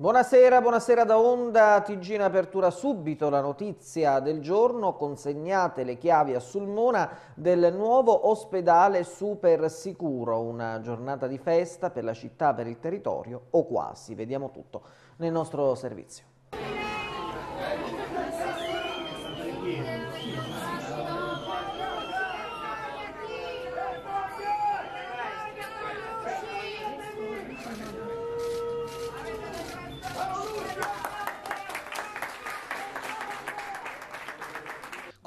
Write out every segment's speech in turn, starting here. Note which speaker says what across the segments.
Speaker 1: Buonasera, buonasera da Onda TG in apertura subito la notizia del giorno, consegnate le chiavi a Sulmona del nuovo ospedale super sicuro, una giornata di festa per la città, per il territorio o quasi, vediamo tutto nel nostro servizio.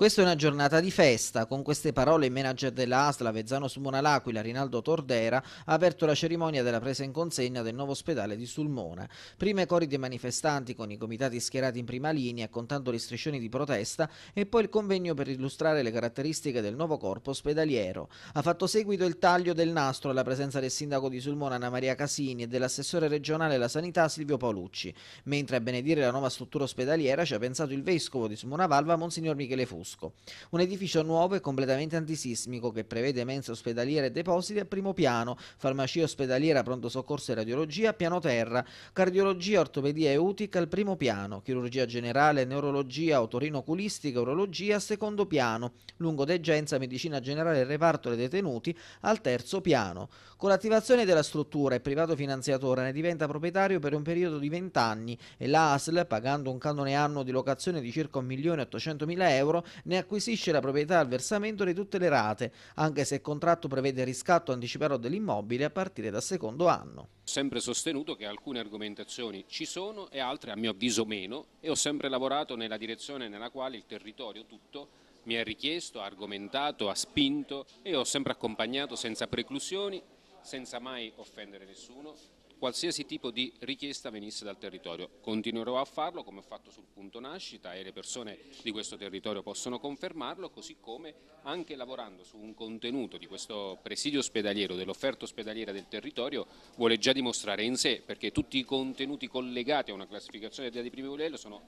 Speaker 1: Questa è una giornata di festa. Con queste parole il manager della Asla, Vezzano Sumona L'Aquila, Rinaldo Tordera, ha aperto la cerimonia della presa in consegna del nuovo ospedale di Sulmona. Prima i cori dei manifestanti con i comitati schierati in prima linea, contando le striscioni di protesta, e poi il convegno per illustrare le caratteristiche del nuovo corpo ospedaliero. Ha fatto seguito il taglio del nastro alla presenza del sindaco di Sulmona Anna Maria Casini e dell'assessore regionale alla sanità Silvio Paolucci, mentre a benedire la nuova struttura ospedaliera ci ha pensato il vescovo di Sulmona Valva, Monsignor Michele Fusso. Tusco. Un edificio nuovo e completamente antisismico che prevede mense ospedaliere e depositi al primo piano, farmacia ospedaliera, pronto soccorso e radiologia, piano terra, cardiologia, ortopedia e utica al primo piano, chirurgia generale, neurologia, otorinoculistica, urologia al secondo piano, lungodegenza, medicina generale e reparto dei detenuti al terzo piano. Con l'attivazione della struttura il privato finanziatore ne diventa proprietario per un periodo di 20 anni e l'ASL, pagando un canone anno di locazione di circa 1.800.000 euro, ne acquisisce la proprietà al versamento di tutte le rate, anche se il contratto prevede riscatto anticipato dell'immobile a partire dal secondo anno. Ho
Speaker 2: sempre sostenuto che alcune argomentazioni ci sono e altre a mio avviso meno e ho sempre lavorato nella direzione nella quale il territorio tutto mi ha richiesto, ha argomentato, ha spinto e ho sempre accompagnato senza preclusioni, senza mai offendere nessuno, qualsiasi tipo di richiesta venisse dal territorio. Continuerò a farlo come ho fatto sul punto nascita e le persone di questo territorio possono confermarlo, così come anche lavorando su un contenuto di questo presidio ospedaliero, dell'offerta ospedaliera del territorio, vuole già dimostrare in sé, perché tutti i contenuti collegati a una classificazione di primo livello sono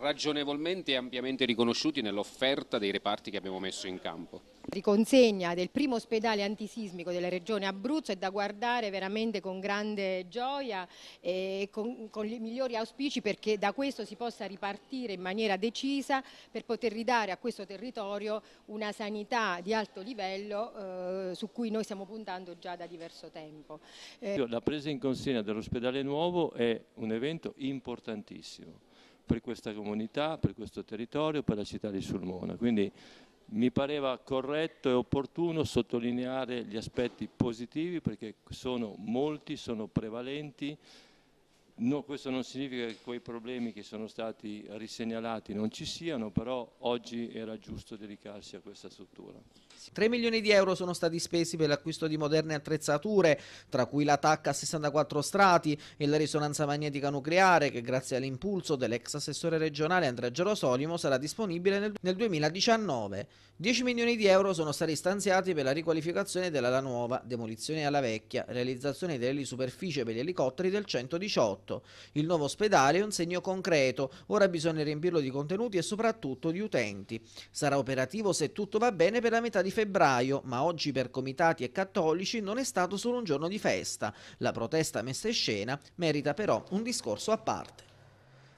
Speaker 2: ragionevolmente e ampiamente riconosciuti nell'offerta dei reparti che abbiamo messo in campo.
Speaker 1: Riconsegna del primo ospedale antisismico della regione Abruzzo è da guardare veramente con grande gioia e con, con i migliori auspici perché da questo si possa ripartire in maniera decisa per poter ridare a questo territorio una sanità di alto livello eh, su cui noi stiamo puntando già da diverso tempo. Eh.
Speaker 3: La presa in consegna dell'ospedale nuovo è un evento importantissimo per questa comunità, per questo territorio, per la città di Sulmona. Quindi mi pareva corretto e opportuno sottolineare gli aspetti positivi perché sono molti, sono prevalenti. No, questo non significa che quei problemi che sono stati risegnalati non ci siano, però oggi era giusto dedicarsi a questa struttura.
Speaker 1: 3 milioni di euro sono stati spesi per l'acquisto di moderne attrezzature, tra cui la TAC a 64 strati e la risonanza magnetica nucleare, che grazie all'impulso dell'ex assessore regionale Andrea Gerosolimo sarà disponibile nel 2019. 10 milioni di euro sono stati stanziati per la riqualificazione della nuova, demolizione alla vecchia, realizzazione dell'elisuperficie per gli elicotteri del 118. Il nuovo ospedale è un segno concreto, ora bisogna riempirlo di contenuti e soprattutto di utenti. Sarà operativo se tutto va bene per la metà di di febbraio, ma oggi per comitati e cattolici non è stato solo un giorno di festa. La protesta messa in scena merita però un discorso a parte.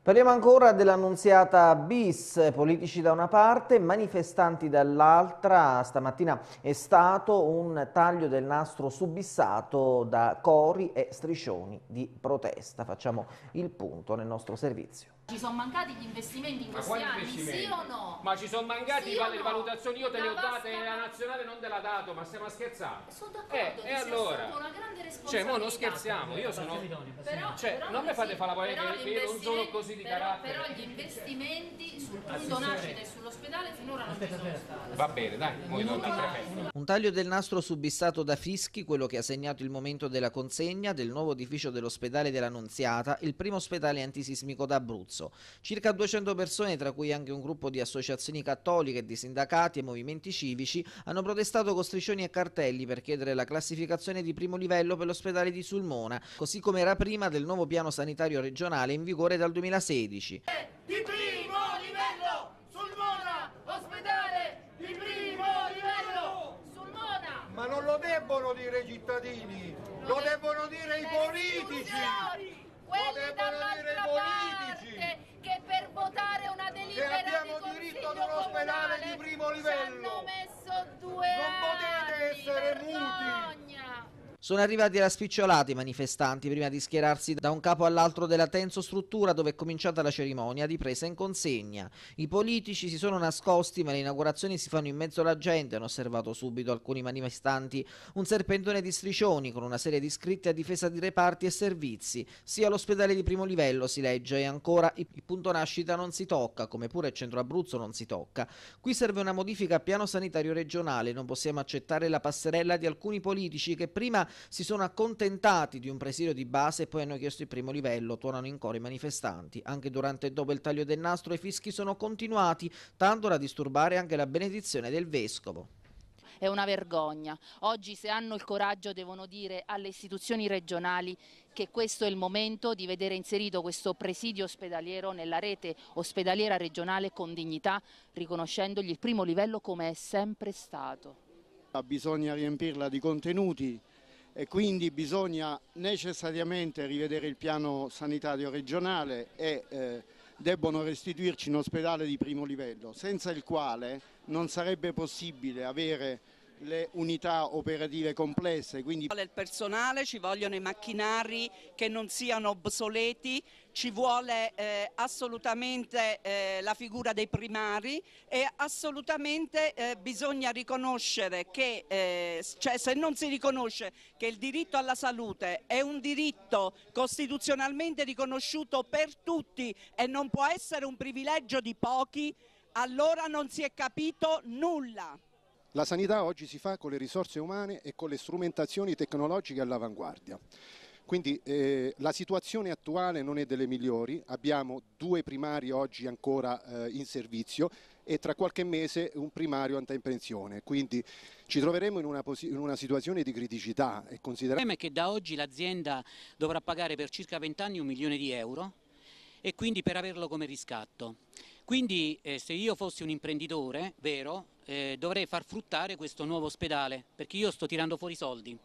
Speaker 1: Parliamo ancora dell'annunziata bis, politici da una parte, manifestanti dall'altra. Stamattina è stato un taglio del nastro subissato da cori e striscioni di protesta. Facciamo il punto nel nostro servizio.
Speaker 4: Ci sono mancati
Speaker 1: gli investimenti in Ma questi anni, investimenti? sì o no?
Speaker 2: Ma ci sono mancati Sì le valutazioni, io te le ho date e la nazionale non te l'ha dato, ma stiamo a scherzare. Sono Eh, d'accordo, e che allora? una
Speaker 3: grande responsabilità. Cioè, mo non scherziamo, io sono...
Speaker 2: Però, Cioè, però non mi fate fare la polemica, che io non sono così di però- carattere. Però gli cioè.
Speaker 1: investimenti sul punto Assessore. nascita e sull'ospedale finora non ci sono stati. Va bene, dai, muoio non dal Un taglio del nastro subissato da Fischi, quello che ha segnato il momento della consegna del nuovo edificio dell'ospedale della il primo ospedale antisismico d'Abruzzo. Arezzo. Circa 200 persone, tra cui anche un gruppo di associazioni cattoliche, di sindacati e movimenti civici, hanno protestato con striscioni e cartelli per chiedere la classificazione di primo livello per l'ospedale di Sulmona, così come era prima del nuovo piano sanitario regionale in vigore dal 2016.
Speaker 5: Eh, di primo livello! Sulmona! Ospedale di primo
Speaker 1: livello! Sulmona!
Speaker 6: Ma non lo debbono dire i cittadini, lo, lo debbono dire i politici!
Speaker 1: quelli dall'altra parte che per votare una delibera che abbiamo di diritto ad un ospedale di primo livello. Ci hanno messo
Speaker 5: due non anni, potete essere vergogna. muti.
Speaker 1: Sono arrivati alla spicciolata i manifestanti prima di schierarsi da un capo all'altro della tenso struttura dove è cominciata la cerimonia di presa in consegna. I politici si sono nascosti ma le inaugurazioni si fanno in mezzo alla gente, hanno osservato subito alcuni manifestanti. Un serpentone di striscioni con una serie di scritte a difesa di reparti e servizi. Sia l'ospedale di primo livello si legge e ancora il punto nascita non si tocca, come pure il centro Abruzzo non si tocca. Qui serve una modifica a piano sanitario regionale, non possiamo accettare la passerella di alcuni politici che prima si sono accontentati di un presidio di base e poi hanno chiesto il primo livello, tuonano in coro i manifestanti. Anche durante e dopo il taglio del nastro i fischi sono continuati, tanto da disturbare anche la benedizione del vescovo è una vergogna. Oggi se hanno il coraggio devono dire alle istituzioni regionali che questo è il momento di vedere inserito questo presidio ospedaliero nella rete ospedaliera regionale con dignità, riconoscendogli il primo livello come è sempre stato.
Speaker 6: Bisogna riempirla di contenuti, e quindi bisogna necessariamente rivedere il piano sanitario regionale e eh, debbono restituirci un ospedale di primo livello, senza il quale non sarebbe possibile avere le unità operative complesse. Quindi...
Speaker 1: Il personale, ci vogliono i macchinari che non siano obsoleti, ci vuole eh, assolutamente eh, la figura dei primari e assolutamente eh, bisogna riconoscere che eh, cioè, se non si riconosce che il diritto alla salute è un diritto costituzionalmente riconosciuto per tutti e non può essere un privilegio di pochi, allora non si è capito nulla. La
Speaker 6: sanità oggi si fa con le risorse umane e con le strumentazioni tecnologiche all'avanguardia. Quindi eh, la situazione attuale non è delle migliori, abbiamo due primari oggi ancora eh, in servizio e tra qualche mese un primario andrà in pensione, quindi ci troveremo in una, in una situazione di criticità. E Il problema
Speaker 1: è che da oggi l'azienda dovrà pagare per circa 20 anni un milione di euro e quindi per averlo come riscatto. Quindi eh, se io fossi un imprenditore, vero, eh, dovrei far fruttare questo nuovo ospedale perché io sto tirando fuori soldi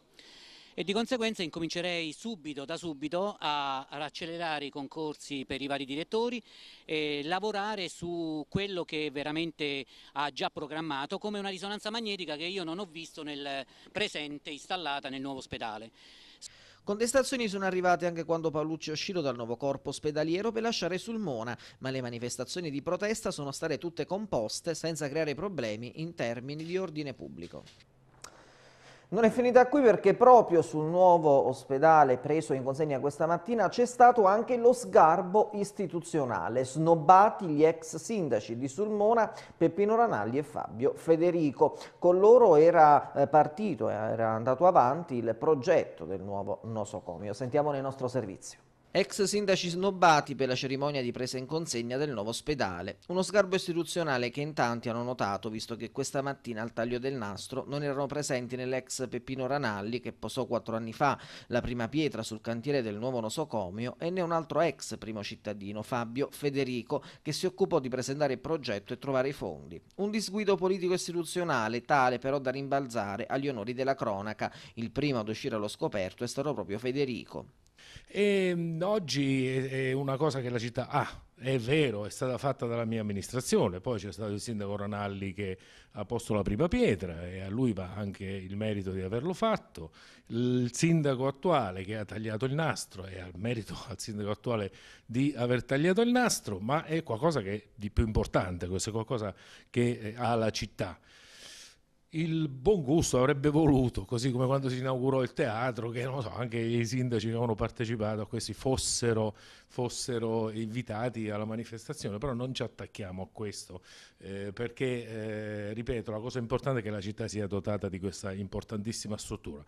Speaker 1: e di conseguenza incomincerei subito, da subito, a, ad accelerare i concorsi per i vari direttori e lavorare su quello che veramente ha già programmato come una risonanza magnetica che io non ho visto nel presente installata nel nuovo ospedale. Contestazioni sono arrivate anche quando Paolucci è uscito dal nuovo corpo ospedaliero per lasciare Sulmona, ma le manifestazioni di protesta sono state tutte composte senza creare problemi in termini di ordine pubblico. Non è finita qui perché proprio sul nuovo ospedale preso in consegna questa mattina c'è stato anche lo sgarbo istituzionale, snobbati gli ex sindaci di Sulmona, Peppino Ranalli e Fabio Federico. Con loro era eh, partito, era andato avanti il progetto del nuovo nosocomio. Sentiamo nel nostro servizio. Ex sindaci snobbati per la cerimonia di presa in consegna del nuovo ospedale. Uno sgarbo istituzionale che in tanti hanno notato visto che questa mattina al taglio del nastro non erano presenti nell'ex Peppino Ranalli che posò quattro anni fa la prima pietra sul cantiere del nuovo nosocomio e né un altro ex primo cittadino, Fabio Federico, che si occupò di presentare il progetto e trovare i fondi. Un disguido politico istituzionale tale però da rimbalzare agli onori della cronaca. Il primo ad uscire allo scoperto è stato proprio Federico.
Speaker 3: E ehm, oggi è una cosa che la città ha, ah, è vero, è stata fatta dalla mia amministrazione, poi c'è stato il sindaco Ranalli che ha posto la prima pietra e a lui va anche il merito di averlo fatto, il sindaco attuale che ha tagliato il nastro e al merito al sindaco attuale di aver tagliato il nastro, ma è qualcosa che è di più importante, questo è qualcosa che eh, ha la città il buon gusto avrebbe voluto, così come quando si inaugurò il teatro, che non so, anche i sindaci che avevano partecipato a questi fossero, fossero, invitati alla manifestazione, però non ci attacchiamo a questo, eh, perché, eh, ripeto, la cosa importante è che la città sia dotata di questa importantissima struttura.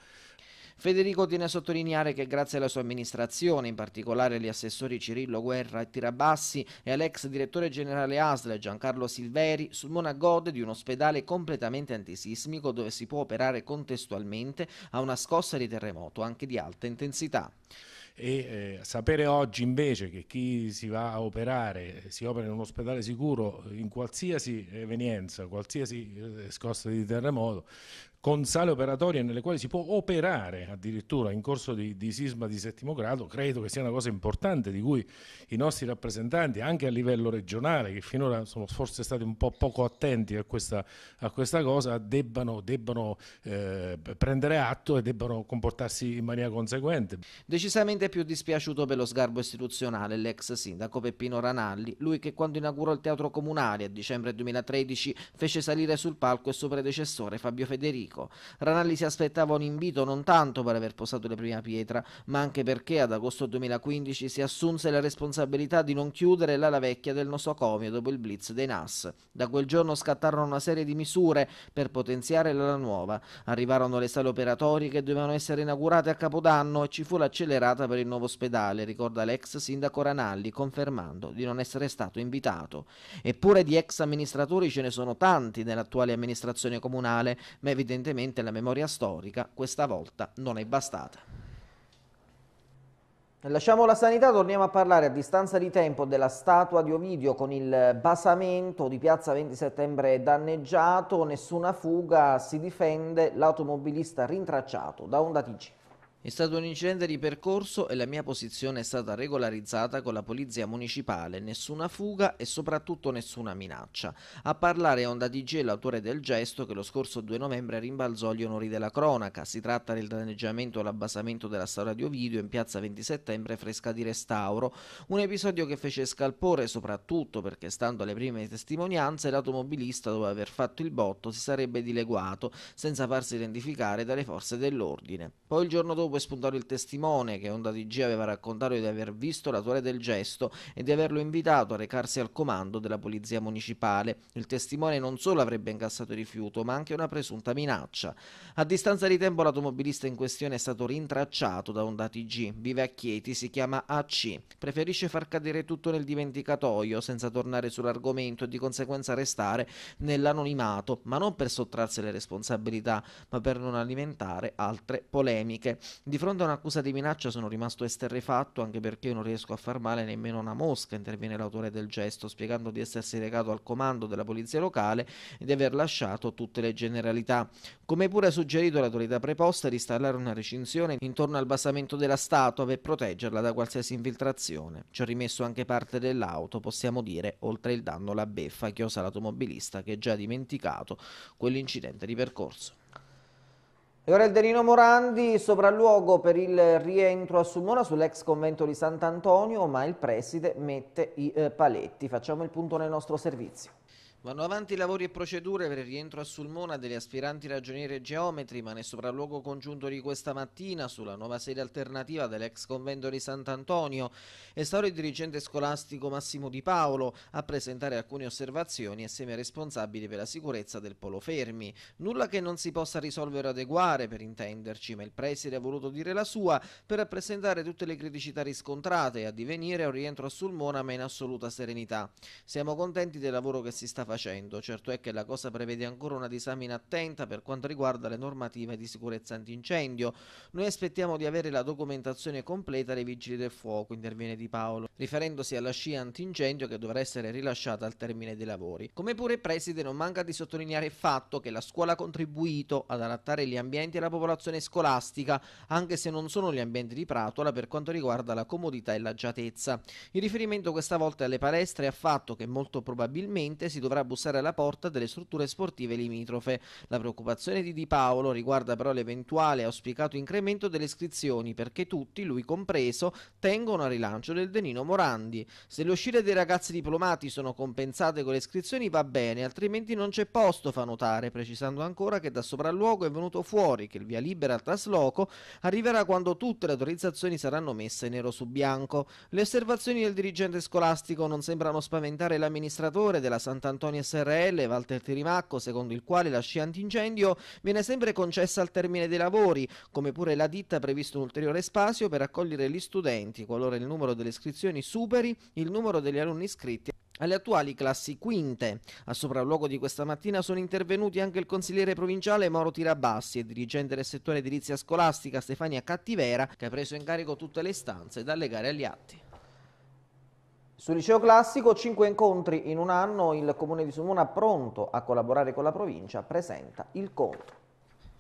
Speaker 3: Federico tiene a sottolineare che grazie
Speaker 1: alla sua amministrazione, in particolare agli assessori Cirillo Guerra e Tirabassi e all'ex direttore generale ASL Giancarlo Silveri, Sulmona gode di un ospedale completamente antisismico dove si può operare contestualmente a una scossa di terremoto anche di alta intensità
Speaker 3: e eh, sapere oggi invece che chi si va a operare eh, si opera in un ospedale sicuro in qualsiasi evenienza, qualsiasi eh, scossa di terremoto, con sale operatorie nelle quali si può operare addirittura in corso di, di, sisma di settimo grado, credo che sia una cosa importante di cui i nostri rappresentanti, anche a livello regionale, che finora sono forse stati un po' poco attenti a questa, a questa cosa, debbano, debbano eh, prendere atto e debbano comportarsi in maniera conseguente.
Speaker 1: Decisamente più dispiaciuto per lo sgarbo istituzionale l'ex sindaco Peppino Ranalli, lui che quando inaugurò il teatro comunale a dicembre 2013 fece salire sul palco il suo predecessore Fabio Federico Zanico. Ranalli si aspettava un invito non tanto per aver posato la prima pietra, ma anche perché ad agosto 2015 si assunse la responsabilità di non chiudere l'ala vecchia del nosocomio dopo il blitz dei NAS. Da quel giorno scattarono una serie di misure per potenziare l'ala nuova. Arrivarono le sale operatorie che dovevano essere inaugurate a Capodanno e ci fu l'accelerata per il nuovo ospedale, ricorda l'ex sindaco Ranalli, confermando di non essere stato invitato. Eppure di ex amministratori ce ne sono tanti nell'attuale amministrazione comunale, ma evidentemente evidentemente la memoria storica questa volta non è bastata. Lasciamo la sanità, torniamo a parlare a distanza di tempo della statua di Ovidio con il basamento di piazza 20 settembre danneggiato, nessuna fuga, si difende l'automobilista rintracciato da Onda Tici. È stato un incidente di percorso e la mia posizione è stata regolarizzata con la polizia municipale, nessuna fuga e soprattutto nessuna minaccia. A parlare è Onda DG, l'autore del gesto che lo scorso 2 novembre rimbalzò gli onori della cronaca. Si tratta del danneggiamento e all'abbassamento della storia di Ovidio in piazza 20 settembre fresca di restauro, un episodio che fece scalpore soprattutto perché stando alle prime testimonianze l'automobilista dopo aver fatto il botto si sarebbe dileguato senza farsi identificare dalle forze dell'ordine. Poi il giorno dopo dopo è spuntato il testimone che Onda TG aveva raccontato di aver visto l'autore del gesto e di averlo invitato a recarsi al comando della polizia municipale. Il testimone non solo avrebbe incassato il rifiuto, ma anche una presunta minaccia. A distanza di tempo l'automobilista in questione è stato rintracciato da Onda TG. Vive a Chieti, si chiama AC. Preferisce far cadere tutto nel dimenticatoio senza tornare sull'argomento e di conseguenza restare nell'anonimato, ma non per sottrarsi alle responsabilità, ma per non alimentare altre polemiche. Di fronte a un'accusa di minaccia sono rimasto esterrefatto anche perché non riesco a far male nemmeno una mosca, interviene l'autore del gesto, spiegando di essersi recato al comando della polizia locale e di aver lasciato tutte le generalità. Come pure ha suggerito l'autorità preposta di installare una recinzione intorno al basamento della statua per proteggerla da qualsiasi infiltrazione. Ci ho rimesso anche parte dell'auto, possiamo dire, oltre il danno la beffa chiosa l'automobilista che ha già dimenticato quell'incidente di percorso. E ora il Delino Morandi, sopralluogo per il rientro a Sulmona sull'ex convento di Sant'Antonio, ma il preside mette i eh, paletti. Facciamo il punto nel nostro servizio. Vanno avanti lavori e procedure per il rientro a Sulmona degli aspiranti ragionieri e geometri, ma nel sopralluogo congiunto di questa mattina sulla nuova sede alternativa dell'ex convento di Sant'Antonio è stato il dirigente scolastico Massimo Di Paolo a presentare alcune osservazioni assieme ai responsabili per la sicurezza del polo Fermi. Nulla che non si possa risolvere o adeguare per intenderci, ma il preside ha voluto dire la sua per rappresentare tutte le criticità riscontrate e addivenire a un rientro a Sulmona ma in assoluta serenità. Siamo contenti del lavoro che si sta facendo facendo. Certo è che la cosa prevede ancora una disamina attenta per quanto riguarda le normative di sicurezza antincendio. Noi aspettiamo di avere la documentazione completa dei vigili del fuoco, interviene Di Paolo, riferendosi alla scia antincendio che dovrà essere rilasciata al termine dei lavori. Come pure preside non manca di sottolineare il fatto che la scuola ha contribuito ad adattare gli ambienti alla popolazione scolastica, anche se non sono gli ambienti di Pratola per quanto riguarda la comodità e l'agiatezza. Il riferimento questa volta alle palestre ha fatto che molto probabilmente si dovrà a bussare alla porta delle strutture sportive limitrofe. La preoccupazione di Di Paolo riguarda però l'eventuale auspicato incremento delle iscrizioni perché tutti, lui compreso, tengono al rilancio del Denino Morandi. Se le uscite dei ragazzi diplomati sono compensate con le iscrizioni va bene, altrimenti non c'è posto, fa notare, precisando ancora che da sopralluogo è venuto fuori che il via libera al trasloco arriverà quando tutte le autorizzazioni saranno messe nero su bianco. Le osservazioni del dirigente scolastico non sembrano spaventare l'amministratore della Sant'Antonio Comunicazioni SRL Walter Tirimacco, secondo il quale la scia antincendio viene sempre concessa al termine dei lavori, come pure la ditta ha previsto un ulteriore spazio per accogliere gli studenti, qualora il numero delle iscrizioni superi il numero degli alunni iscritti alle attuali classi quinte. A sopralluogo di questa mattina sono intervenuti anche il consigliere provinciale Moro Tirabassi e dirigente del settore edilizia scolastica Stefania Cattivera che ha preso in carico tutte le istanze da allegare agli atti. Sul liceo classico, 5 incontri in un anno, il comune di Sumona pronto a collaborare con la provincia presenta il conto.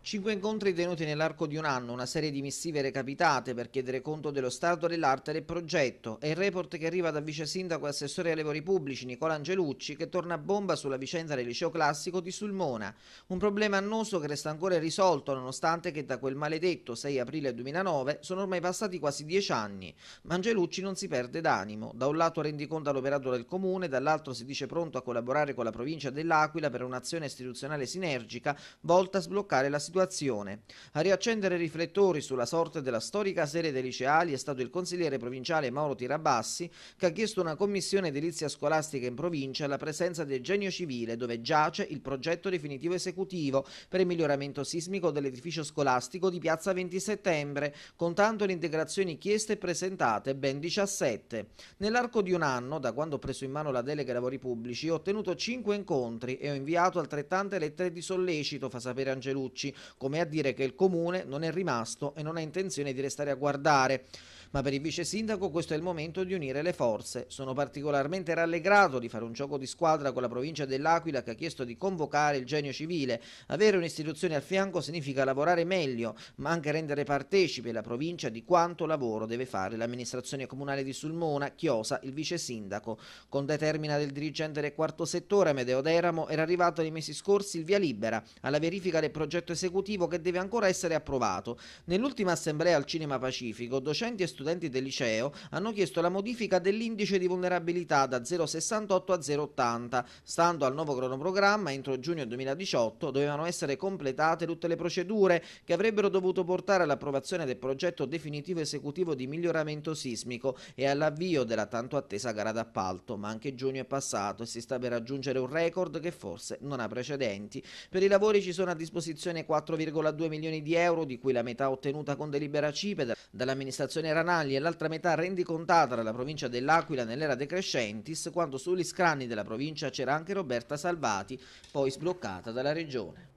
Speaker 1: Cinque incontri tenuti nell'arco di un anno, una serie di missive recapitate per chiedere conto dello stato dell'arte del progetto e il report che arriva dal vice sindaco e assessore ai lavori pubblici Nicola Angelucci che torna a bomba sulla vicenda del liceo classico di Sulmona. Un problema annoso che resta ancora irrisolto nonostante che da quel maledetto 6 aprile 2009 sono ormai passati quasi dieci anni. Ma Angelucci non si perde d'animo. Da un lato rendi conto all'operato del comune, dall'altro si dice pronto a collaborare con la provincia dell'Aquila per un'azione istituzionale sinergica volta a sbloccare la situazione situazione. A riaccendere i riflettori sulla sorte della storica serie dei liceali è stato il consigliere provinciale Mauro Tirabassi che ha chiesto una commissione edilizia scolastica in provincia alla presenza del genio civile dove giace il progetto definitivo esecutivo per il miglioramento sismico dell'edificio scolastico di piazza 20 settembre, contando le integrazioni chieste e presentate ben 17. Nell'arco di un anno, da quando ho preso in mano la delega ai lavori pubblici, ho tenuto 5 incontri e ho inviato altrettante lettere di sollecito, fa sapere Angelucci, come a dire che il comune non è rimasto e non ha intenzione di restare a guardare. Ma per il vice sindaco questo è il momento di unire le forze. Sono particolarmente rallegrato di fare un gioco di squadra con la provincia dell'Aquila che ha chiesto di convocare il genio civile. Avere un'istituzione al fianco significa lavorare meglio, ma anche rendere partecipe la provincia di quanto lavoro deve fare l'amministrazione comunale di Sulmona, Chiosa, il vice sindaco. Con determina del dirigente del quarto settore Medeo Deramo era arrivato nei mesi scorsi il via libera alla verifica del progetto esecutivo esecutivo che deve ancora essere approvato. Nell'ultima assemblea al Cinema Pacifico, docenti e studenti del liceo hanno chiesto la modifica dell'indice di vulnerabilità da 0,68 a 0,80. Stando al nuovo cronoprogramma, entro giugno 2018 dovevano essere completate tutte le procedure che avrebbero dovuto portare all'approvazione del progetto definitivo esecutivo di miglioramento sismico e all'avvio della tanto attesa gara d'appalto, ma anche giugno è passato e si sta per raggiungere un record che forse non ha precedenti. Per i lavori ci sono a disposizione 4 4,2 milioni di euro, di cui la metà ottenuta con delibera CIPE dall'amministrazione Ranagli e l'altra metà rendicontata dalla provincia dell'Aquila nell'era De Crescentis, quando sugli scranni della provincia c'era anche Roberta Salvati, poi sbloccata dalla regione.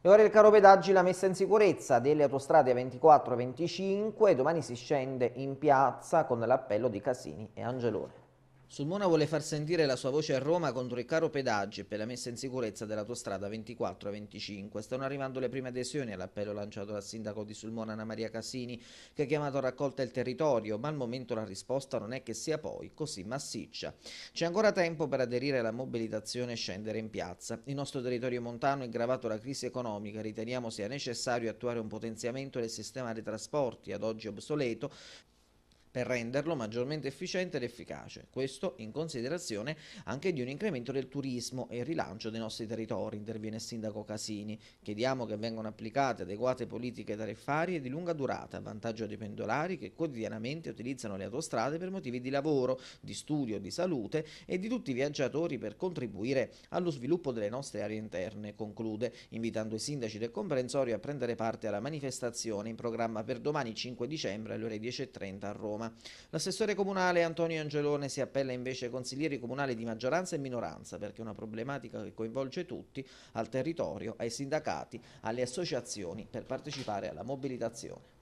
Speaker 1: E ora il caro pedaggi, la messa in sicurezza delle autostrade 24 e 25, domani si scende in piazza con l'appello di Casini e Angelone. Sulmona vuole far sentire la sua voce a Roma contro il caro pedaggio e per la messa in sicurezza dell'autostrada 24 e 25. Stanno arrivando le prime adesioni all'appello lanciato dal sindaco di Sulmona Anna Maria Casini, che ha chiamato a raccolta il territorio, ma al momento la risposta non è che sia poi così massiccia. C'è ancora tempo per aderire alla mobilitazione e scendere in piazza. Il nostro territorio montano è gravato dalla crisi economica, riteniamo sia necessario attuare un potenziamento del sistema dei trasporti, ad oggi obsoleto, per renderlo maggiormente efficiente ed efficace. Questo in considerazione anche di un incremento del turismo e il rilancio dei nostri territori, interviene il sindaco Casini. Chiediamo che vengano applicate adeguate politiche tariffarie di lunga durata a vantaggio dei pendolari che quotidianamente utilizzano le autostrade per motivi di lavoro, di studio, di salute e di tutti i viaggiatori per contribuire allo sviluppo delle nostre aree interne, conclude, invitando i sindaci del comprensorio a prendere parte alla manifestazione in programma per domani 5 dicembre alle ore 10.30 a Roma. L'assessore comunale Antonio Angelone si appella invece ai consiglieri comunali di maggioranza e minoranza perché è una problematica che coinvolge tutti, al territorio, ai sindacati, alle associazioni per partecipare alla mobilitazione.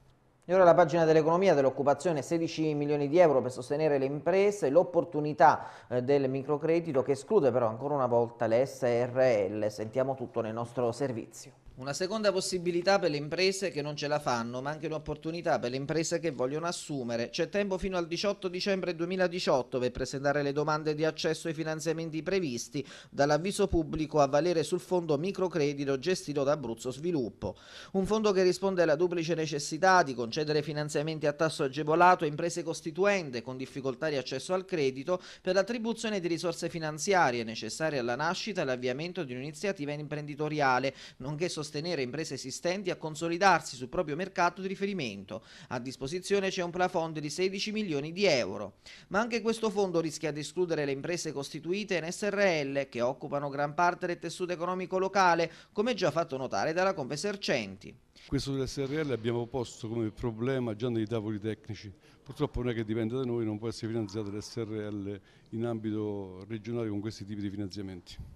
Speaker 1: E ora la pagina dell'economia, dell'occupazione, 16 milioni di euro per sostenere le imprese, l'opportunità eh, del microcredito che esclude però ancora una volta le SRL. Sentiamo tutto nel nostro servizio. Una seconda possibilità per le imprese che non ce la fanno, ma anche un'opportunità per le imprese che vogliono assumere. C'è tempo fino al 18 dicembre 2018 per presentare le domande di accesso ai finanziamenti previsti dall'avviso pubblico a valere sul fondo microcredito gestito da Abruzzo Sviluppo. Un fondo che risponde alla duplice necessità di concedere finanziamenti a tasso agevolato a imprese costituente con difficoltà di accesso al credito per l'attribuzione di risorse finanziarie necessarie alla nascita e all'avviamento di un'iniziativa imprenditoriale, nonché sostenibile sostenere imprese esistenti a consolidarsi sul proprio mercato di riferimento. A disposizione c'è un plafond di 16 milioni di euro. Ma anche questo fondo rischia di escludere le imprese costituite in SRL che occupano gran parte del tessuto economico locale, come già fatto notare dalla Confesercenti.
Speaker 4: Questo dell'SRL abbiamo posto come problema già nei tavoli tecnici. Purtroppo non è che dipende da noi, non può essere finanziato l'SRL in ambito regionale con questi tipi di finanziamenti.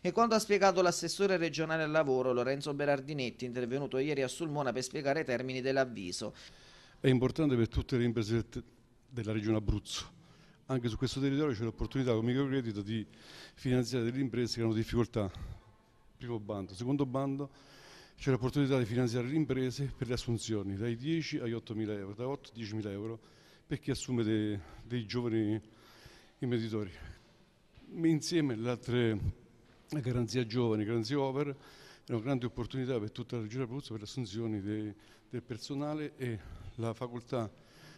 Speaker 1: E quanto ha spiegato l'assessore regionale al lavoro Lorenzo Berardinetti, intervenuto ieri a Sulmona per spiegare i termini dell'avviso.
Speaker 4: È importante per tutte le imprese della regione Abruzzo. Anche su questo territorio c'è l'opportunità con microcredito di finanziare delle imprese che hanno difficoltà. Primo bando. Secondo bando c'è l'opportunità di finanziare le imprese per le assunzioni dai 10 agli 8 mila euro, da 8 a 10 mila euro per chi assume dei, dei giovani imprenditori. Insieme alle altre la garanzia giovani, garanzia over, è una grande opportunità per tutta la Regione Abruzzo per l'assunzione del personale e la facoltà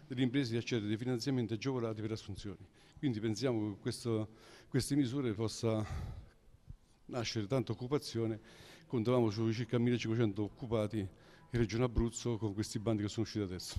Speaker 4: delle imprese di accedere ai finanziamenti agevolati per le assunzioni. Quindi pensiamo che questo, queste misure possa nascere tanta occupazione, contavamo su circa 1500 occupati in Regione Abruzzo con questi bandi che sono usciti adesso.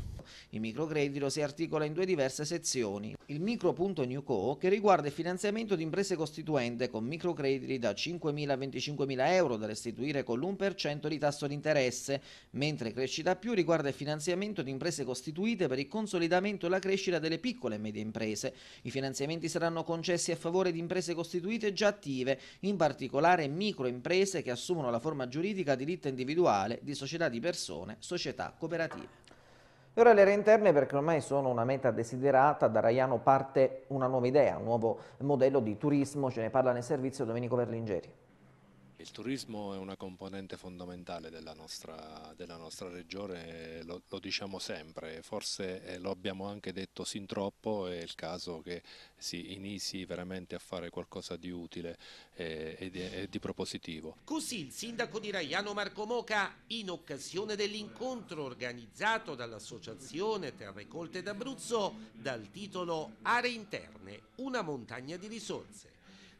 Speaker 1: Il microcredito si articola in due diverse sezioni. Il micropunto Co, che riguarda il finanziamento di imprese costituente con microcrediti da 5.000 a 25.000 euro da restituire con l'1% di tasso di interesse, mentre Crescita Più riguarda il finanziamento di imprese costituite per il consolidamento e la crescita delle piccole e medie imprese. I finanziamenti saranno concessi a favore di imprese costituite già attive, in particolare microimprese che assumono la forma giuridica di diritto individuale, di società di persone persone, società, cooperative. E ora le aree interne perché ormai sono una meta desiderata, da Raiano parte una nuova idea, un nuovo modello di turismo, ce ne parla nel servizio Domenico Berlingeri.
Speaker 3: Il turismo è una componente fondamentale della nostra, della nostra regione, lo, lo, diciamo sempre, forse eh, lo abbiamo anche detto sin troppo, è il caso che si inizi veramente a fare qualcosa di utile e, eh, e, di, e di, propositivo.
Speaker 2: Così il sindaco di Raiano Marco Moca, in occasione dell'incontro organizzato dall'associazione Terre Colte d'Abruzzo dal titolo Aree Interne, una montagna di risorse.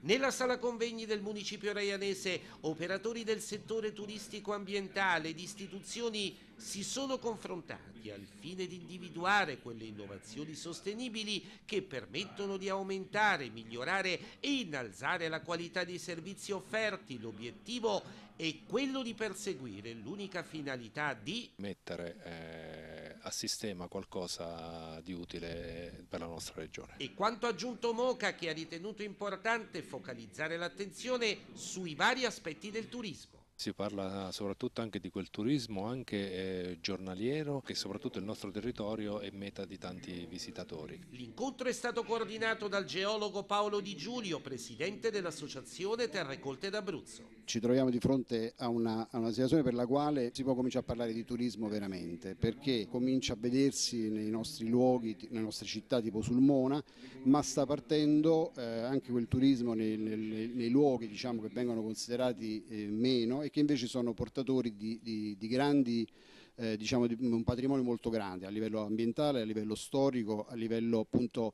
Speaker 2: Nella sala convegni del municipio raianese operatori del settore turistico ambientale ed istituzioni si sono confrontati al fine di individuare quelle innovazioni sostenibili che permettono di aumentare, migliorare e innalzare la qualità dei servizi offerti. L'obiettivo è quello di perseguire l'unica finalità di
Speaker 3: mettere eh a sistema qualcosa di utile per la nostra regione.
Speaker 2: E quanto ha aggiunto Moca che ha ritenuto importante focalizzare l'attenzione sui vari aspetti del turismo.
Speaker 3: Si parla soprattutto anche di quel turismo anche eh, giornaliero che soprattutto il nostro territorio è meta di tanti visitatori.
Speaker 2: L'incontro è stato coordinato dal geologo Paolo Di Giulio, presidente dell'associazione Terre Colte d'Abruzzo
Speaker 6: ci troviamo di fronte a una, a una, situazione per la quale si può cominciare a parlare di turismo veramente, perché comincia a vedersi nei nostri luoghi, nelle nostre città tipo Sulmona, ma sta partendo eh, anche quel turismo nei, nei, nei luoghi diciamo, che vengono considerati eh, meno e che invece sono portatori di, di, di grandi... Eh, diciamo, di un patrimonio molto grande a livello ambientale, a livello storico, a livello appunto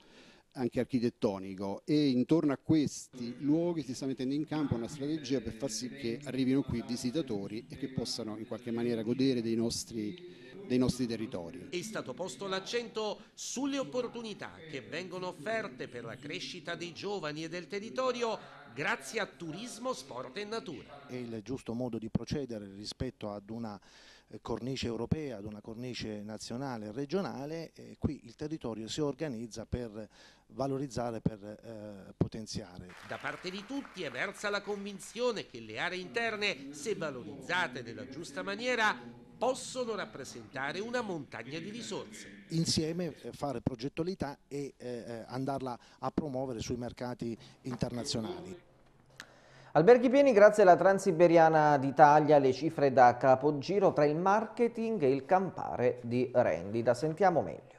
Speaker 6: anche architettonico e intorno a questi luoghi si sta mettendo in campo una strategia per far sì che arrivino qui visitatori e che possano in qualche maniera godere dei nostri dei nostri territori.
Speaker 2: È stato posto l'accento sulle opportunità che vengono offerte per la crescita dei giovani e del territorio grazie a turismo, sport e natura.
Speaker 3: È il giusto modo di procedere rispetto ad una eh, cornice europea ad una cornice nazionale e regionale, eh, qui il territorio si organizza per valorizzare, per eh, potenziare.
Speaker 2: Da parte di tutti è versa la convinzione che le aree interne, se valorizzate nella giusta maniera, possono rappresentare una montagna di risorse.
Speaker 3: Insieme eh, fare progettualità e eh, andarla a promuovere sui mercati internazionali.
Speaker 1: Alberghi pieni grazie alla Transiberiana d'Italia, le cifre da capogiro tra il marketing e il campare di rendita. Sentiamo meglio.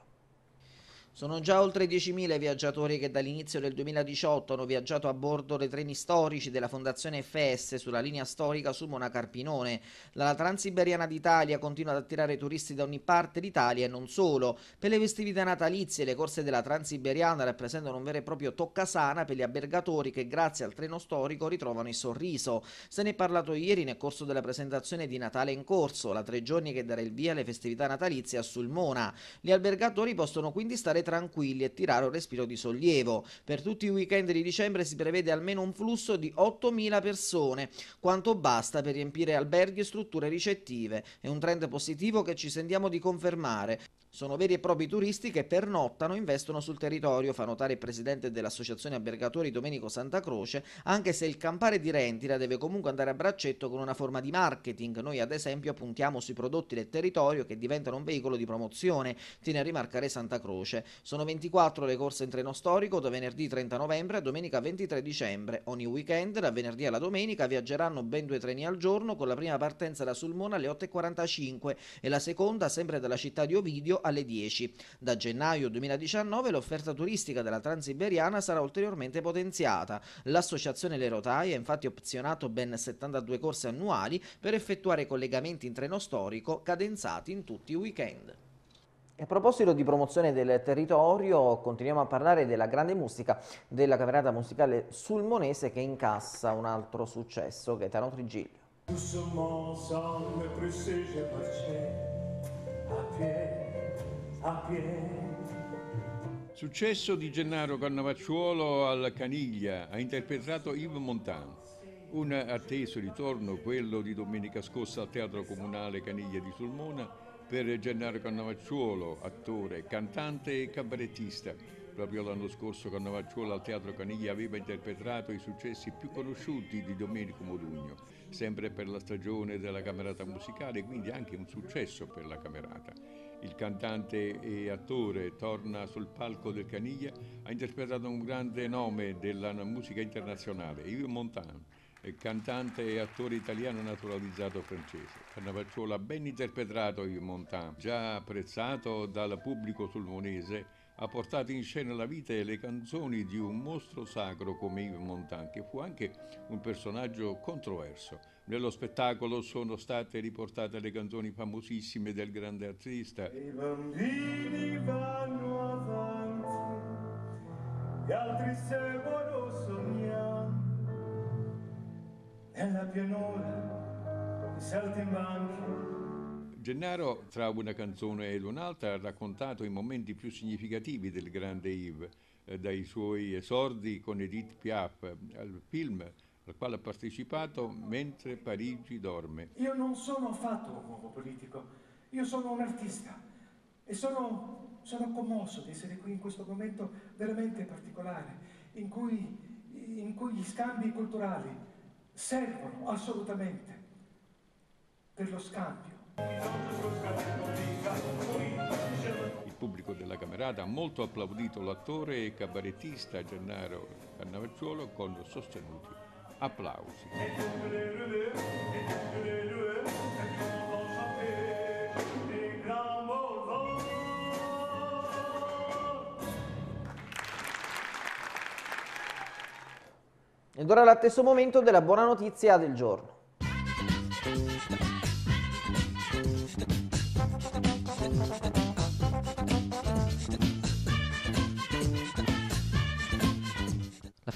Speaker 1: Sono già oltre 10.000 i viaggiatori che dall'inizio del 2018 hanno viaggiato a bordo dei treni storici della Fondazione FS sulla linea storica su Mona Carpinone. La Transiberiana d'Italia continua ad attirare turisti da ogni parte d'Italia e non solo. Per le festività natalizie le corse della Transiberiana rappresentano un vero e proprio toccasana per gli albergatori che grazie al treno storico ritrovano il sorriso. Se ne è parlato ieri nel corso della presentazione di Natale in corso, la tre giorni che darà il via alle festività natalizie a Sulmona. Gli albergatori possono quindi stare tranquilli e tirare un respiro di sollievo. Per tutti i weekend di dicembre si prevede almeno un flusso di 8.000 persone, quanto basta per riempire alberghi e strutture ricettive. È un trend positivo che ci sentiamo di confermare. Sono veri e propri turisti che pernottano e investono sul territorio, fa notare il presidente dell'Associazione Albergatori Domenico Santa Croce, anche se il campare di Rentira deve comunque andare a braccetto con una forma di marketing. Noi ad esempio puntiamo sui prodotti del territorio che diventano un veicolo di promozione, tiene a rimarcare Santa Croce. Sono 24 le corse in treno storico da venerdì 30 novembre a domenica 23 dicembre. Ogni weekend, da venerdì alla domenica, viaggeranno ben due treni al giorno con la prima partenza da Sulmona alle 8.45 e la seconda sempre dalla città di Ovidio alle 10. Da gennaio 2019 l'offerta turistica della Transiberiana sarà ulteriormente potenziata. L'associazione Le Rotaie ha infatti opzionato ben 72 corse annuali per effettuare collegamenti in treno storico cadenzati in tutti i weekend. A proposito di promozione del territorio, continuiamo a parlare della grande musica della camerata musicale sulmonese che incassa un altro successo, Gaetano Trigiglio
Speaker 3: a piedi.
Speaker 5: Successo di Gennaro Cannavacciuolo al Caniglia, ha interpretato Yves Montan. Un atteso ritorno, quello di domenica scorsa al Teatro Comunale Caniglia di Sulmona, per Gennaro Cannavacciuolo, attore, cantante e cabarettista. Proprio l'anno scorso Cannavacciuolo al Teatro Caniglia aveva interpretato i successi più conosciuti di Domenico Modugno, sempre per la stagione della camerata musicale, quindi anche un successo per la camerata. Il cantante e attore torna sul palco del Caniglia, ha interpretato un grande nome della musica internazionale, Yves Montan, eh, cantante e attore italiano naturalizzato francese. Cannavacciuolo ha ben interpretato Yves Montan, già apprezzato dal pubblico sulmonese ha portato in scena la vita e le canzoni di un mostro sacro come Yves Montan, che fu anche un personaggio controverso. Nello spettacolo sono state riportate le canzoni famosissime del grande artista. I
Speaker 4: bambini vanno avanti, gli altri seguono sognando. Nella pianura i saltimbanchi
Speaker 5: Gennaro, tra una canzone ed un'altra, ha raccontato i momenti più significativi del grande Yves, eh, dai suoi esordi con Edith Piaf al film al quale ha partecipato mentre Parigi dorme.
Speaker 3: Io non sono affatto un uomo politico, io sono un artista e sono, sono commosso di essere qui in questo momento veramente particolare in cui, in cui gli scambi culturali servono assolutamente per lo
Speaker 4: scambio.
Speaker 5: Il pubblico della Camerata ha molto applaudito l'attore e cabarettista Gennaro Cannavacciuolo con sostenuti applausi.
Speaker 1: Ed ora l'atteso momento della buona notizia del giorno.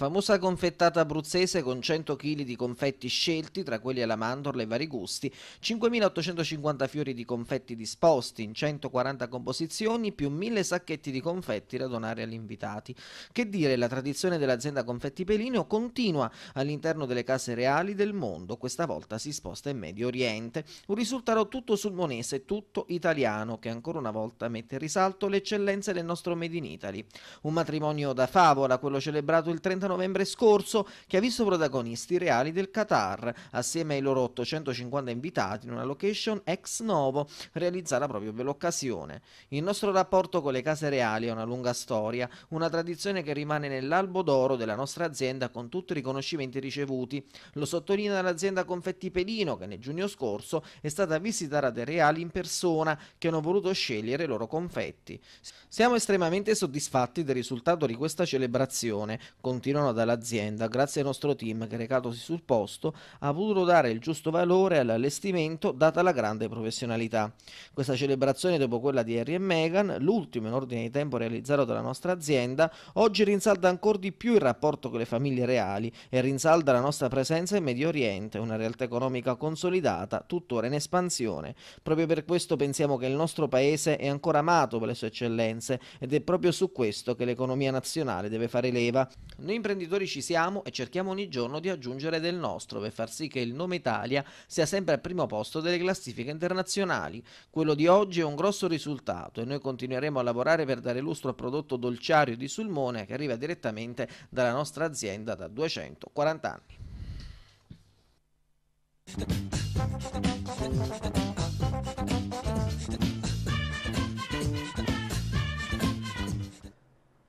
Speaker 1: famosa confettata abruzzese con 100 kg di confetti scelti, tra quelli alla mandorla e vari gusti, 5.850 fiori di confetti disposti in 140 composizioni, più 1.000 sacchetti di confetti da donare agli invitati. Che dire, la tradizione dell'azienda Confetti Pelino continua all'interno delle case reali del mondo, questa volta si sposta in Medio Oriente. Un risultato tutto sulmonese, tutto italiano, che ancora una volta mette in risalto le eccellenze del nostro Made in Italy. Un matrimonio da favola, quello celebrato il 39 novembre scorso, che ha visto protagonisti reali del Qatar, assieme ai loro 850 invitati in una location ex novo, realizzata proprio per l'occasione. Il nostro rapporto con le case reali è una lunga storia, una tradizione che rimane nell'albo d'oro della nostra azienda con tutti i riconoscimenti ricevuti. Lo sottolinea l'azienda Confetti Pelino, che nel giugno scorso è stata visitata dai reali in persona, che hanno voluto scegliere i loro confetti. Siamo estremamente soddisfatti del risultato di questa celebrazione, continua funzionano dall'azienda grazie al nostro team che recatosi sul posto ha potuto dare il giusto valore all'allestimento data la grande professionalità. Questa celebrazione dopo quella di Harry e Meghan, l'ultimo in ordine di tempo realizzato dalla nostra azienda, oggi rinsalda ancora di più il rapporto con le famiglie reali e rinsalda la nostra presenza in Medio Oriente, una realtà economica consolidata, tuttora in espansione. Proprio per questo pensiamo che il nostro paese è ancora amato per le sue eccellenze ed è proprio su questo che l'economia nazionale deve fare leva. Noi imprenditori ci siamo e cerchiamo ogni giorno di aggiungere del nostro per far sì che il nome Italia sia sempre al primo posto delle classifiche internazionali. Quello di oggi è un grosso risultato e noi continueremo a lavorare per dare lustro al prodotto dolciario di Sulmone che arriva direttamente dalla nostra azienda da 240 anni.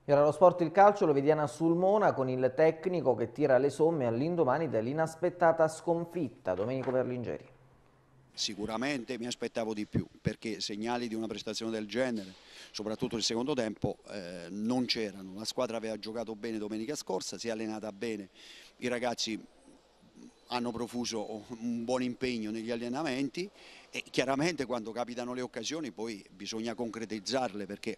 Speaker 1: Era lo sport il calcio, lo Lovediana Sulmona con il tecnico che tira le somme all'indomani dell'inaspettata sconfitta. Domenico Berlingeri.
Speaker 6: Sicuramente mi aspettavo di più perché segnali di una prestazione del genere, soprattutto il secondo tempo, eh, non c'erano. La squadra aveva giocato bene domenica scorsa, si è allenata bene, i ragazzi hanno profuso un buon impegno negli allenamenti e chiaramente quando capitano le occasioni poi bisogna concretizzarle perché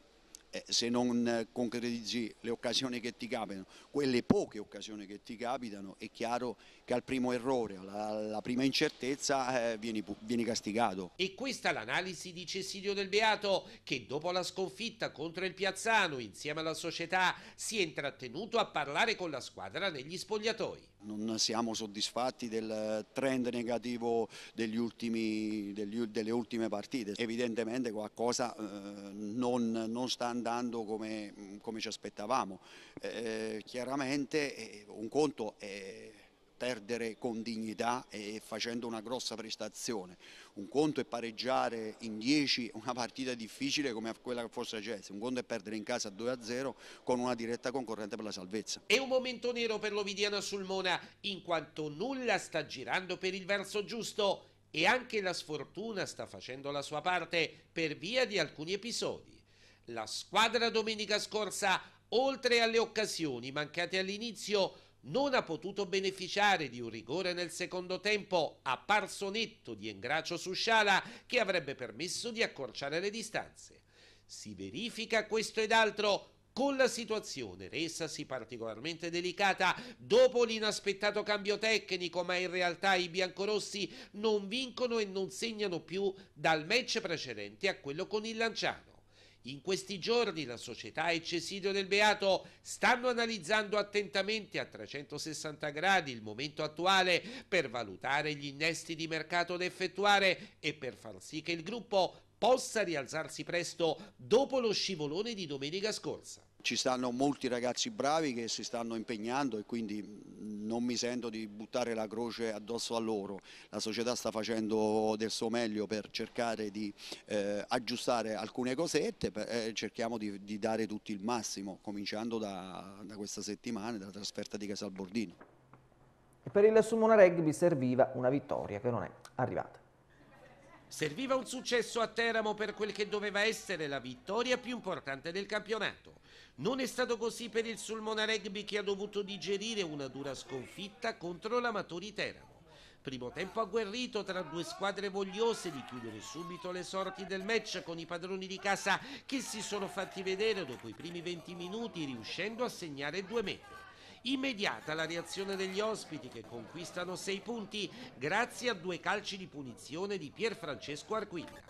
Speaker 6: eh, se non eh, concretizzi le occasioni che ti capitano, quelle poche occasioni che ti capitano, è chiaro che al primo errore, alla, alla prima incertezza eh, vieni, vieni, castigato.
Speaker 2: E questa l'analisi di Cesidio del Beato che dopo la sconfitta contro il Piazzano insieme alla società si è intrattenuto a parlare con la squadra negli spogliatoi.
Speaker 6: Non siamo soddisfatti del trend negativo degli ultimi, degli, delle ultime partite, evidentemente qualcosa eh, non, non sta andando andando come, come ci aspettavamo. Eh, eh chiaramente eh, un conto è perdere con dignità e facendo una grossa prestazione. Un conto è pareggiare in 10 una partita difficile come quella che forse c'è, un conto è perdere in casa 2-0 con una diretta concorrente per la salvezza.
Speaker 2: È un momento nero per l'Ovidiana Sulmona in quanto nulla sta girando per il verso giusto e anche la sfortuna sta facendo la sua parte per via di alcuni episodi. La squadra domenica scorsa, oltre alle occasioni mancate all'inizio, non ha potuto beneficiare di un rigore nel secondo tempo apparso netto di Engracio su Sciala che avrebbe permesso di accorciare le distanze. Si verifica questo ed altro con la situazione resasi particolarmente delicata dopo l'inaspettato cambio tecnico, ma in realtà i biancorossi non vincono e non segnano più dal match precedente a quello con il Lanciano. In questi giorni la società e Cesidio del Beato stanno analizzando attentamente a 360 gradi il momento attuale per valutare gli innesti di mercato da effettuare e per far sì che il gruppo possa rialzarsi presto dopo lo scivolone di domenica
Speaker 6: scorsa ci stanno molti ragazzi bravi che si stanno impegnando e quindi non mi sento di buttare la croce addosso a loro. La società sta facendo del suo meglio per cercare di eh, aggiustare alcune cosette, per, eh, cerchiamo di, di, dare tutto il massimo, cominciando da, da questa settimana, dalla trasferta di Casalbordino.
Speaker 1: Per il Sumona Rugby serviva una vittoria che non è arrivata.
Speaker 2: Serviva un successo a Teramo per quel che doveva essere la vittoria più importante del campionato. Non è stato così per il Sulmona Rugby che ha dovuto digerire una dura sconfitta contro l'Amatori Teramo. Primo tempo agguerrito tra due squadre vogliose di chiudere subito le sorti del match con i padroni di casa che si sono fatti vedere dopo i primi 20 minuti riuscendo a segnare due mete. Immediata la reazione degli ospiti che conquistano 6 punti grazie a due calci di punizione di Pierfrancesco Arquilla.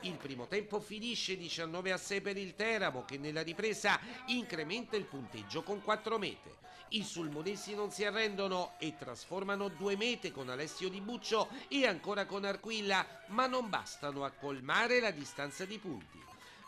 Speaker 2: Il primo tempo finisce 19 a 6 per il Teramo che nella ripresa incrementa il punteggio con 4 mete. I sulmonesi non si arrendono e trasformano due mete con Alessio Di Buccio e ancora con Arquilla, ma non bastano a colmare la distanza di punti.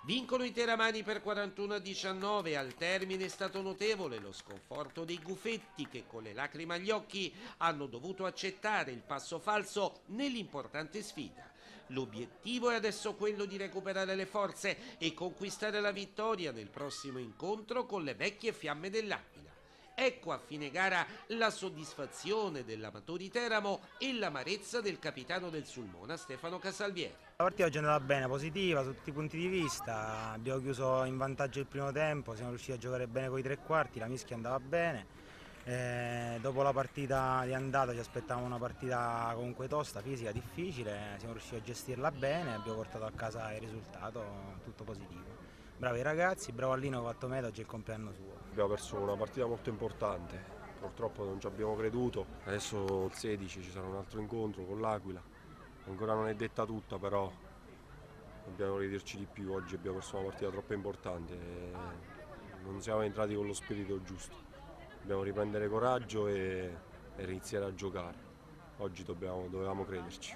Speaker 2: Vincono i teramani per 41-19, al termine è stato notevole lo sconforto dei gufetti che con le lacrime agli occhi hanno dovuto accettare il passo falso nell'importante sfida. L'obiettivo è adesso quello di recuperare le forze e conquistare la vittoria nel prossimo incontro con le vecchie fiamme dell'Aquila. Ecco a fine gara la soddisfazione dell'amatori Teramo e l'amarezza del capitano del Sulmona Stefano Casalvieri. La partita oggi è andata bene, positiva su tutti i punti di vista, abbiamo chiuso in vantaggio il primo tempo, siamo riusciti a giocare bene con i tre quarti, la mischia andava bene. Eh, dopo la partita di andata ci aspettavamo una partita comunque tosta, fisica, difficile, siamo riusciti a gestirla bene, abbiamo portato a casa il risultato, tutto positivo. Bravi ragazzi, bravo Allino che ha fatto
Speaker 6: meta, oggi è il compleanno suo
Speaker 4: abbiamo perso una partita molto importante. Purtroppo non ci abbiamo creduto. Adesso il 16 ci sarà un altro incontro con l'Aquila. Ancora non è detta tutta, però dobbiamo ridirci di più. Oggi abbiamo perso una partita troppo importante. Non siamo entrati con lo spirito giusto. Dobbiamo riprendere coraggio e, e iniziare a giocare. Oggi dobbiamo, dovevamo crederci.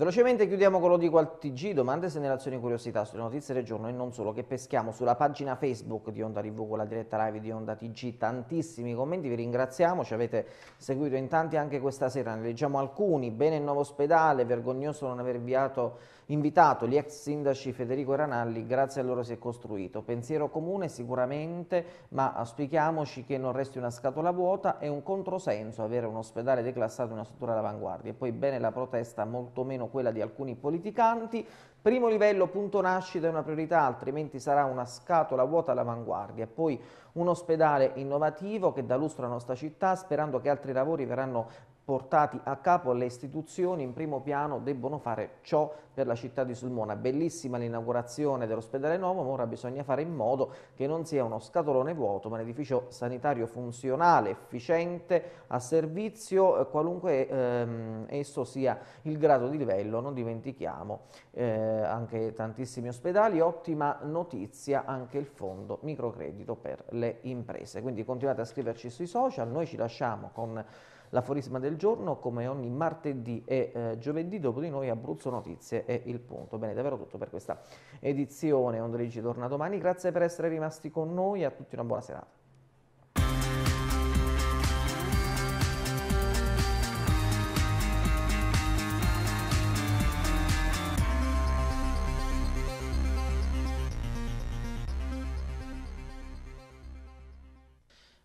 Speaker 1: Velocemente chiudiamo con lo l'Odiqual TG, domande, segnalazioni e curiosità sulle notizie del giorno e non solo che peschiamo sulla pagina Facebook di Onda TV con la diretta live di Onda TG, tantissimi commenti, vi ringraziamo, ci avete seguito in tanti anche questa sera, ne leggiamo alcuni, bene il nuovo ospedale, vergognoso non aver inviato, invitato gli ex sindaci Federico e Ranalli, grazie a loro si è costruito, pensiero comune sicuramente, ma auspichiamoci che non resti una scatola vuota, è un controsenso avere un ospedale declassato in una struttura all'avanguardia e poi bene la protesta molto meno quella di alcuni politicanti. Primo livello, punto nascita è una priorità, altrimenti sarà una scatola vuota all'avanguardia. E poi un ospedale innovativo che dà lustro alla nostra città, sperando che altri lavori verranno portati a capo le istituzioni in primo piano debbono fare ciò per la città di Sulmona. Bellissima l'inaugurazione dell'ospedale nuovo, ma ora bisogna fare in modo che non sia uno scatolone vuoto, ma un edificio sanitario funzionale, efficiente, a servizio, eh, qualunque ehm, esso sia il grado di livello, non dimentichiamo eh, anche tantissimi ospedali. Ottima notizia anche il fondo microcredito per le imprese. Quindi continuate a scriverci sui social, noi ci lasciamo con L'aforisma del giorno, come ogni martedì e eh, giovedì, dopo di noi Abruzzo Notizie e il punto. Bene, davvero tutto per questa edizione. Ondrigi torna domani. Grazie per essere rimasti con noi e a tutti una buona serata.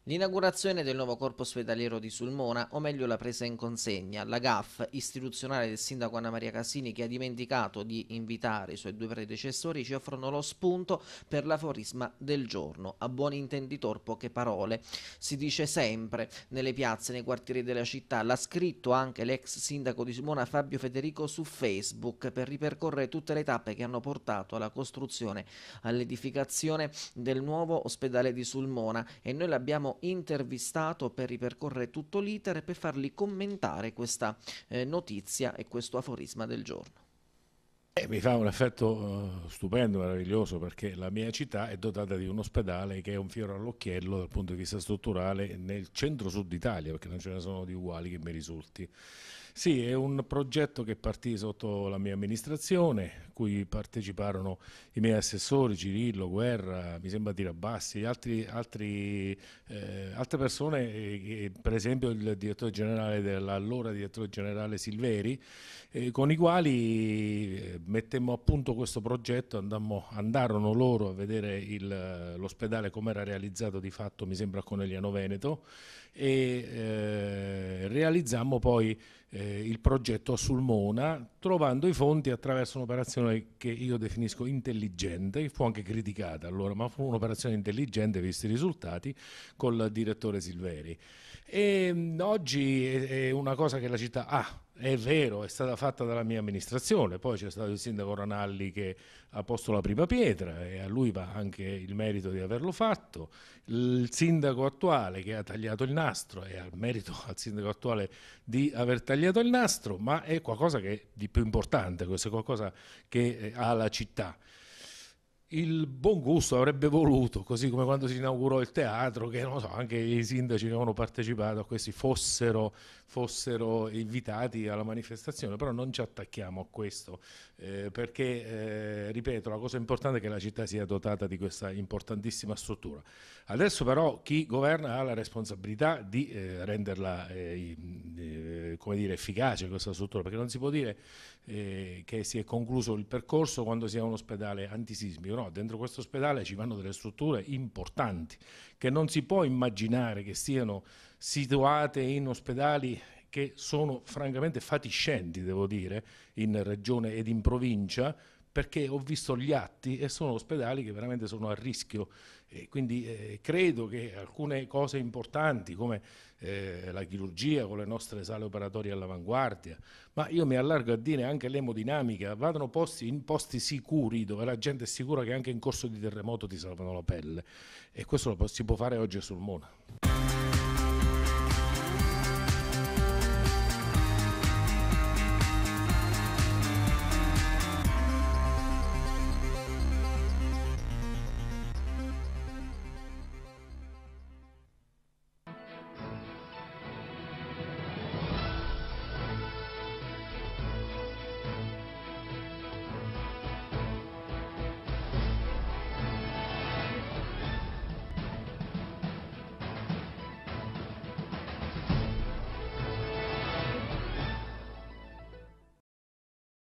Speaker 1: L'inaugurazione del nuovo corpo ospedaliero di Sulmona, o meglio la presa in consegna, la GAF istituzionale del sindaco Anna Maria Casini che ha dimenticato di invitare i suoi due predecessori ci offrono lo spunto per l'aforisma del giorno, a buon intenditor poche parole. Si dice sempre nelle piazze, nei quartieri della città, l'ha scritto anche l'ex sindaco di Sulmona Fabio Federico su Facebook per ripercorrere tutte le tappe che hanno portato alla costruzione, all'edificazione del nuovo ospedale di Sulmona e noi l'abbiamo intervistato per ripercorrere tutto l'iter e per fargli commentare questa eh, notizia e questo aforisma del giorno.
Speaker 3: Eh, mi fa un effetto eh, stupendo, meraviglioso, perché la mia città è dotata di un ospedale che è un fiore all'occhiello dal punto di vista strutturale nel centro-sud d'Italia, perché non ce ne sono di uguali che mi risulti. Sì, è un progetto che partì sotto la mia amministrazione, cui parteciparono i miei assessori, Cirillo, Guerra, mi sembra dire Abbassi, altri, altri, eh, altre persone, eh, per esempio il direttore generale dell'allora direttore generale Silveri, eh, con i quali eh, mettemmo a punto questo progetto, andammo, andarono loro a vedere l'ospedale come era realizzato di fatto, mi sembra a Conegliano Veneto, e eh, realizzammo poi eh, il progetto Sulmona, trovando i fondi attraverso un'operazione che io definisco intelligente, fu anche criticata allora, ma fu un'operazione intelligente, visti i risultati, col direttore Silveri. E ehm, oggi è una cosa che la città ha, ah, è vero, è stata fatta dalla mia amministrazione, poi c'è stato il sindaco Ranalli che ha posto la prima pietra e a lui va anche il merito di averlo fatto, il sindaco attuale che ha tagliato il nastro e al merito al sindaco attuale di aver tagliato il nastro, ma è qualcosa che è di più importante, questo è qualcosa che eh, ha la città il buon gusto avrebbe voluto, così come quando si inaugurò il teatro, che so, anche i sindaci che avevano partecipato a questi fossero, fossero invitati alla manifestazione, però non ci attacchiamo a questo, eh, perché, eh, ripeto, la cosa importante è che la città sia dotata di questa importantissima struttura. Adesso però chi governa ha la responsabilità di eh, renderla eh, eh, dire, efficace questa struttura, perché non si può dire eh, che si è concluso il percorso quando si ha un ospedale antisismico, no? no, dentro questo ospedale ci vanno delle strutture importanti che non si può immaginare che siano situate in ospedali che sono francamente fatiscenti, devo dire, in regione ed in provincia, perché ho visto gli atti e sono ospedali che veramente sono a rischio. E quindi eh, credo che alcune cose importanti come eh, la chirurgia con le nostre sale operatorie all'avanguardia, ma io mi allargo a dire anche l'emodinamica, vadano posti in posti sicuri dove la gente è sicura che anche in corso di terremoto ti salvano la pelle e questo lo si può fare oggi sul Mona.